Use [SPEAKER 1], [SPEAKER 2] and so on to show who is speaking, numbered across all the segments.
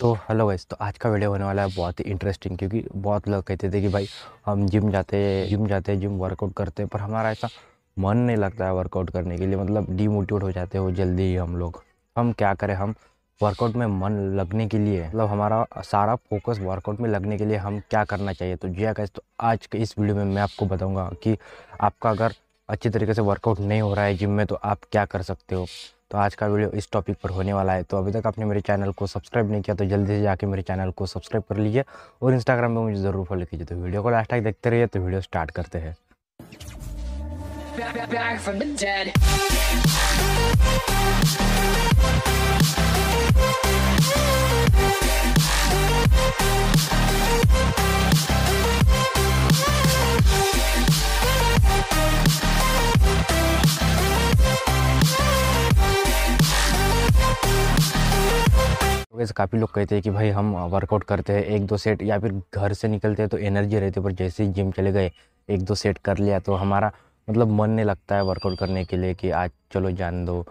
[SPEAKER 1] तो hello guys तो आज का वीडियो होने वाला है बहुत ही इंटरेस्टिंग क्योंकि बहुत लोग कहते थे कि भाई हम जिम जाते हैं जिम जाते हैं जिम वर्कआउट करते हैं पर हमारा ऐसा मन नहीं लगता है वर्कआउट करने के लिए मतलब डीमोटिवेट हो जाते हो जल्दी ही हम लोग हम क्या करें हम वर्कआउट में मन लगने के लिए मतलब हमारा सारा फोकस वर्कआउट में लगने के लिए हम क्या करना चाहिए तो जिया हाँ कैसे तो आज के इस वीडियो में मैं आपको बताऊँगा कि आपका अगर अच्छी तरीके से वर्कआउट नहीं हो रहा है जिम में तो आप क्या कर सकते हो तो आज का वीडियो इस टॉपिक पर होने वाला है तो अभी तक आपने मेरे चैनल को सब्सक्राइब नहीं किया तो जल्दी से जाके मेरे चैनल को सब्सक्राइब कर लीजिए और इंस्टाग्राम पर मुझे ज़रूर फॉलो कीजिए तो वीडियो को लास्ट तक देखते रहिए तो वीडियो स्टार्ट करते हैं back वैसे काफ़ी लोग कहते हैं कि भाई हम वर्कआउट करते हैं एक दो सेट या फिर घर से निकलते हैं तो एनर्जी रहती है पर जैसे ही जिम चले गए एक दो सेट कर लिया तो हमारा मतलब मन नहीं लगता है वर्कआउट करने के लिए कि आज चलो जान दो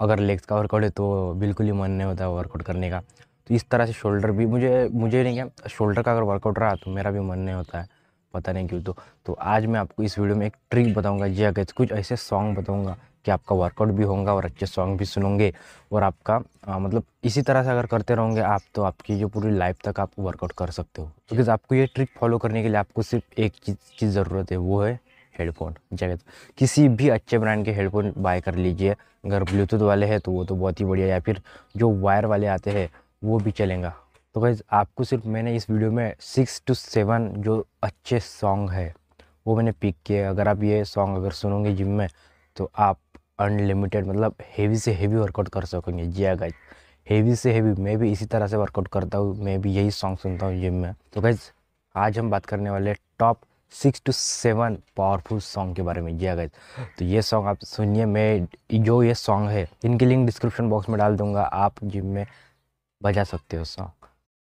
[SPEAKER 1] अगर लेग्स का वर्कआउट है तो बिल्कुल ही मन नहीं होता वर्कआउट करने का तो इस तरह से शोल्डर भी मुझे मुझे नहीं क्या शोल्डर का अगर वर्कआउट रहा तो मेरा भी मन नहीं होता है पता नहीं क्यों तो तो आज मैं आपको इस वीडियो में एक ट्रिक बताऊंगा जी अगर कुछ ऐसे सॉन्ग बताऊंगा कि आपका वर्कआउट भी होगा और अच्छे सॉन्ग भी सुनोगे और आपका आ, मतलब इसी तरह से अगर करते रहोगे आप तो आपकी जो पूरी लाइफ तक आप वर्कआउट कर सकते हो क्योंकि तो आपको ये ट्रिक फॉलो करने के लिए आपको सिर्फ एक चीज़ की ज़रूरत है वो है हेडफोन जगत तो किसी भी अच्छे ब्रांड के हेडफोन बाय कर लीजिए अगर ब्लूटूथ वाले हैं तो वो तो बहुत ही बढ़िया या फिर जो वायर वाले आते हैं वो भी चलेगा तो गाइज़ आपको सिर्फ मैंने इस वीडियो में सिक्स टू सेवन जो अच्छे सॉन्ग है वो मैंने पिक किए अगर आप ये सॉन्ग अगर सुनोगे जिम में तो आप अनलिमिटेड मतलब हेवी से हेवी वर्कआउट कर सकोगे जी गाइज हेवी से हेवी मैं भी इसी तरह से वर्कआउट करता हूँ मैं भी यही सॉन्ग सुनता हूँ जिम में तो गाइज आज हम बात करने वाले top six to seven powerful song के बारे में जी गाइज तो ये सॉन्ग आप सुनिए मैं जो ये सॉन्ग है इनकी लिंक डिस्क्रिप्शन बॉक्स में डाल दूँगा आप जिम में बजा सकते हो सॉन्ग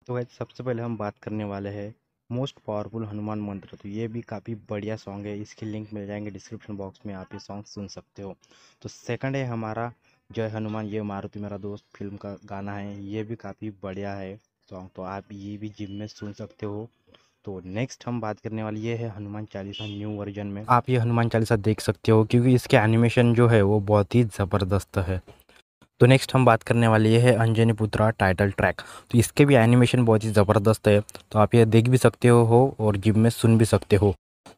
[SPEAKER 1] तो वैसे सबसे पहले हम बात करने वाले हैं मोस्ट पावरफुल हनुमान मंत्र तो ये भी काफ़ी बढ़िया सॉन्ग है इसके लिंक मिल जाएंगे डिस्क्रिप्शन बॉक्स में आप ये सॉन्ग सुन सकते हो तो सेकंड है हमारा जय हनुमान ये मारुति मेरा दोस्त फिल्म का गाना है ये भी काफ़ी बढ़िया है सॉन्ग तो आप ये भी जिम में सुन सकते हो तो नेक्स्ट हम बात करने वाली ये है हनुमान चालीसा न्यू वर्जन में आप ये हनुमान चालीसा देख सकते हो क्योंकि इसके एनिमेशन जो है वो बहुत ही ज़बरदस्त है तो नेक्स्ट हम बात करने वाले है अंजनी पुत्रा टाइटल ट्रैक तो इसके भी एनिमेशन बहुत ही ज़बरदस्त है तो आप ये देख भी सकते हो और जिम में सुन भी सकते हो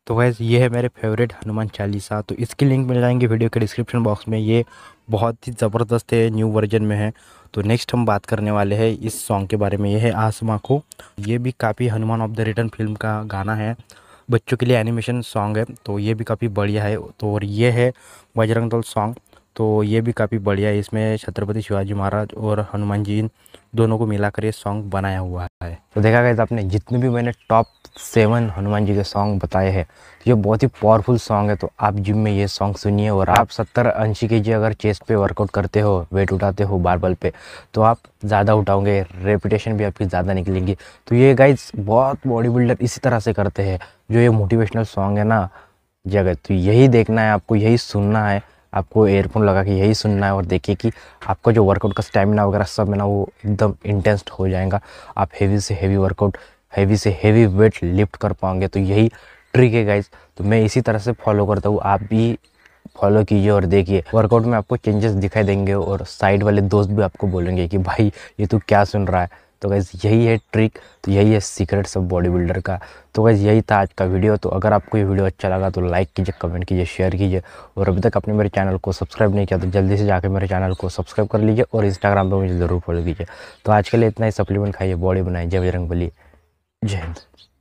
[SPEAKER 1] तो वैस ये है मेरे फेवरेट हनुमान चालीसा तो इसकी लिंक मिल जाएंगे वीडियो के डिस्क्रिप्शन बॉक्स में ये बहुत ही ज़बरदस्त है न्यू वर्जन में है तो नेक्स्ट हम बात करने वाले हैं इस सॉन्ग के बारे में ये है आसमा को ये भी काफ़ी Hanuman of the return film का गाना है बच्चों के लिए एनिमेशन सॉन्ग है तो ये भी काफ़ी बढ़िया है तो और ये है बजरंग दल सॉन्ग तो ये भी काफ़ी बढ़िया है इसमें छत्रपति शिवाजी महाराज और हनुमान जी दोनों को मिलाकर ये सॉन्ग बनाया हुआ है तो देखा गया आपने जितने भी मैंने टॉप सेवन हनुमान जी के सॉन्ग बताए हैं तो ये बहुत ही पावरफुल सॉन्ग है तो आप जिम में ये सॉन्ग सुनिए और आप सत्तर अंशी के जी अगर चेस्ट पे वर्कआउट करते हो वेट उठाते हो बारबल पे तो आप ज़्यादा उठाओगे रेपिटेशन भी आपकी ज़्यादा निकलेंगी तो ये गाइज बहुत बॉडी बिल्डर इसी तरह से करते हैं जो ये मोटिवेशनल सॉन्ग है ना जगत तो यही देखना है आपको यही सुनना है आपको एयरफोन लगा के यही सुनना है और देखिए कि आपका जो वर्कआउट का स्टेमिना वगैरह सब है ना वो एकदम इंटेंस हो जाएगा आप हेवी से हेवी वर्कआउट हैवी से हेवी वेट लिफ्ट कर पाओगे तो यही ट्रिक है गाइज तो मैं इसी तरह से फॉलो करता हूँ आप भी फॉलो कीजिए और देखिए वर्कआउट में आपको चेंजेस दिखाई देंगे और साइड वाले दोस्त भी आपको बोलेंगे कि भाई ये तू क्या सुन रहा है तो गैज़ यही है ट्रिक तो यही है सीक्रेट सब बॉडी बिल्डर का तो गैज़ यही था आज का वीडियो तो अगर आपको ये वीडियो अच्छा लगा तो लाइक कीजिए कमेंट कीजिए शेयर कीजिए और अभी तक आपने मेरे चैनल को सब्सक्राइब नहीं किया तो जल्दी से जाकर मेरे चैनल को सब्सक्राइब कर लीजिए और इंस्टाग्राम पर मुझे ज़रूर फॉलो कीजिए तो आज के लिए इतना ही सप्लीमेंट खाइए बॉडी बनाइए जय बजरंग जय हिंद